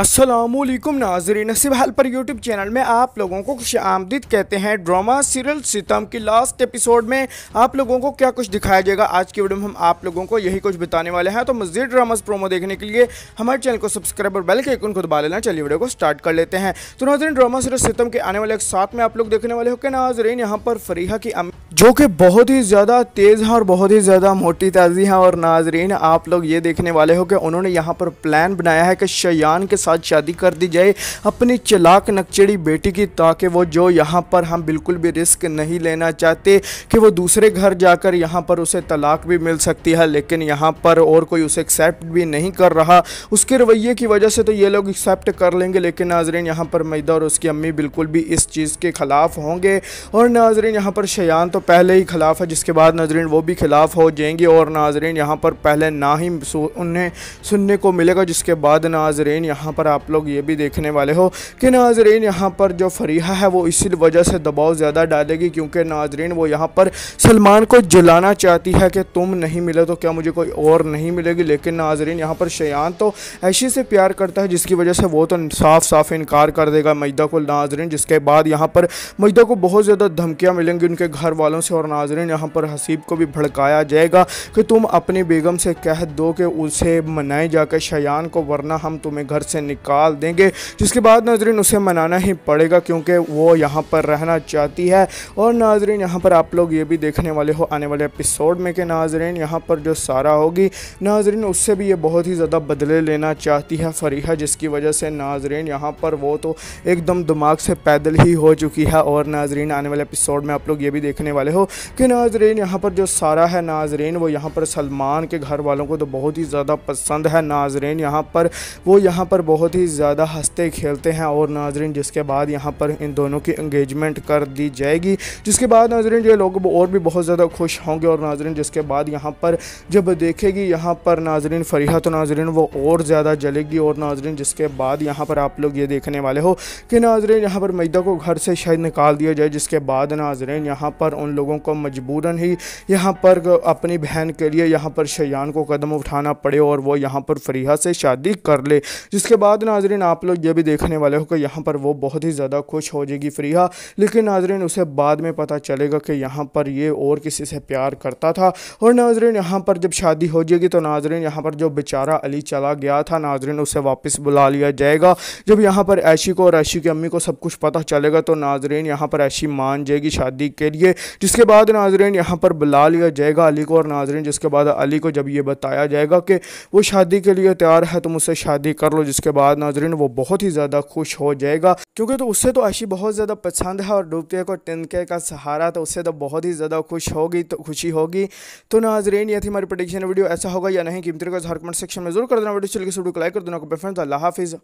असलकुम नाजरी नसीब हाल पर यूट्यूब चैनल में आप लोगों को खुश आमदीद कहते हैं ड्रामा सीरियल सितम की लास्ट एपिसोड में आप लोगों को क्या कुछ दिखाया जाएगा आज की वीडियो में हम आप लोगों को यही कुछ बताने वाले हैं तो मजीद ड्रामास प्रोमो देखने के लिए हमारे चैनल को सब्सक्राइब और बेल के आइकन को दबा लेना चलिए वीडियो को स्टार्ट कर लेते हैं तो नाजरीन ड्रामा सीरियल सितम के आने वाले एक साथ में आप लोग देखने वाले हो क्या नाजरीन यहाँ पर फरीहा की जो कि बहुत ही ज़्यादा तेज़ है और बहुत ही ज़्यादा मोटी ताज़ी है और नाजरीन आप लोग ये देखने वाले हो कि उन्होंने यहाँ पर प्लान बनाया है कि शयान के साथ शादी कर दी जाए अपनी चलाक नक्चड़ी बेटी की ताकि वो जो यहाँ पर हम बिल्कुल भी रिस्क नहीं लेना चाहते कि वो दूसरे घर जाकर यहाँ पर उसे तलाक भी मिल सकती है लेकिन यहाँ पर और कोई उसे एक्सेप्ट भी नहीं कर रहा उसके रवैये की वजह से तो ये लोग एक्सेप्ट कर लेंगे लेकिन नाजरीन यहाँ पर मैदा और उसकी अम्मी बिल्कुल भी इस चीज़ के ख़िलाफ़ होंगे और नाजरीन यहाँ पर शयान तो तो पहले ही खिलाफ है जिसके बाद नाजरीन वो भी खिलाफ हो जाएंगे और नाजरीन यहाँ पर पहले ना ही उन्हें सुनने को मिलेगा जिसके बाद नाजरीन यहाँ पर आप लोग ये भी देखने वाले हो कि नाजरीन यहाँ पर जो फरीहा है वो इसी वजह से दबाव ज़्यादा डालेगी क्योंकि नाजरीन वो यहाँ पर सलमान को जलाना चाहती है कि तुम नहीं मिले तो क्या मुझे कोई और नहीं मिलेगी लेकिन नाजरीन यहाँ पर शयान तो ऐशी से प्यार करता है जिसकी वजह से वो तो साफ साफ इनकार कर देगा मैदा को नाजरीन जिसके बाद यहाँ पर मैदा को बहुत ज़्यादा धमकियाँ मिलेंगी उनके घर वाले वालों से और नाजरन यहाँ पर हसीब को भी भड़काया जाएगा कि तुम अपनी बेगम से कह दो कि उसे मनाए जाकर शयान को वरना हम तुम्हें घर से निकाल देंगे जिसके बाद नाजरन उसे मनाना ही पड़ेगा क्योंकि वो यहाँ पर रहना चाहती है और नाजरन यहाँ पर आप लोग ये भी देखने वाले हो आने वाले एपिसोड में कि नाजरन यहाँ पर जो सारा होगी नाजरन उससे भी ये बहुत ही ज़्यादा बदले लेना चाहती है फरीहा जिसकी वजह से नाजरन यहाँ पर वो तो एकदम दिमाग से पैदल ही हो चुकी है और नाजरन आने वाले एपिसोड में आप लोग ये भी देखने वाले हो कि नाजरीन यहाँ पर जो सारा है नाजरीन वो यहाँ पर सलमान के घर वालों को तो बहुत ही ज़्यादा पसंद है नाजरीन यहाँ पर वो यहाँ पर बहुत ही ज़्यादा हंसते खेलते हैं और नाजरीन जिसके बाद यहाँ पर इन दोनों की इंगेजमेंट कर दी जाएगी जिसके बाद नाजरीन ये लोग और भी बहुत ज़्यादा खुश होंगे और नाजरीन जिसके बाद यहाँ पर जब देखेगी यहाँ पर नाजरीन फरीहत तो नाजरीन वो और ज़्यादा जलेगी और नाजरीन जिसके बाद यहाँ पर आप लोग ये देखने वाले हो कि नाजरीन यहाँ पर मैदा को घर से शायद निकाल दिया जाए जिसके बाद नाजरीन यहाँ पर उन उन लोगों को मजबूरन ही यहाँ पर अपनी बहन के लिए यहाँ पर शयान को कदम उठाना पड़े और वो यहाँ पर फरीहा से शादी कर ले जिसके बाद नाजरीन आप लोग ये भी देखने वाले हो कि यहाँ पर वो बहुत ही ज़्यादा खुश हो जाएगी फरीहा लेकिन नाजरीन उसे बाद में पता चलेगा कि यहाँ पर ये और किसी से प्यार करता था और नाजरीन यहाँ पर जब शादी हो जाएगी तो नाजरीन यहाँ पर जो बेचारा अली चला गया था नाजरीन उसे वापस बुला लिया जाएगा जब यहाँ पर ऐशी को और ऐशी की अम्मी को सब कुछ पता चलेगा तो नाजरीन यहाँ पर ऐशी मान जाएगी शादी के लिए जिसके बाद नाजरन यहाँ पर बुला लिया जाएगा अली को और नाजरन जिसके बाद अली को जब ये बताया जाएगा कि वो शादी के लिए तैयार है तुम उससे शादी कर लो जिसके बाद नाजरन वो बहुत ही ज़्यादा खुश हो जाएगा क्योंकि तो उससे तो अशी बहुत ज़्यादा पसंद है और डूबते को टनके का सहारा तो उससे तो बहुत ही ज़्यादा खुश होगी तो खुशी होगी तो नाजरन ये थी हमारी प्रोडिक्शन वीडियो ऐसा होगा या नहीं कीमती का हर कमेंट सेक्शन में जरूर कर देना वीडियो चल के लाइक कर देना फ्रेंड्स अल्लाह हाफिज़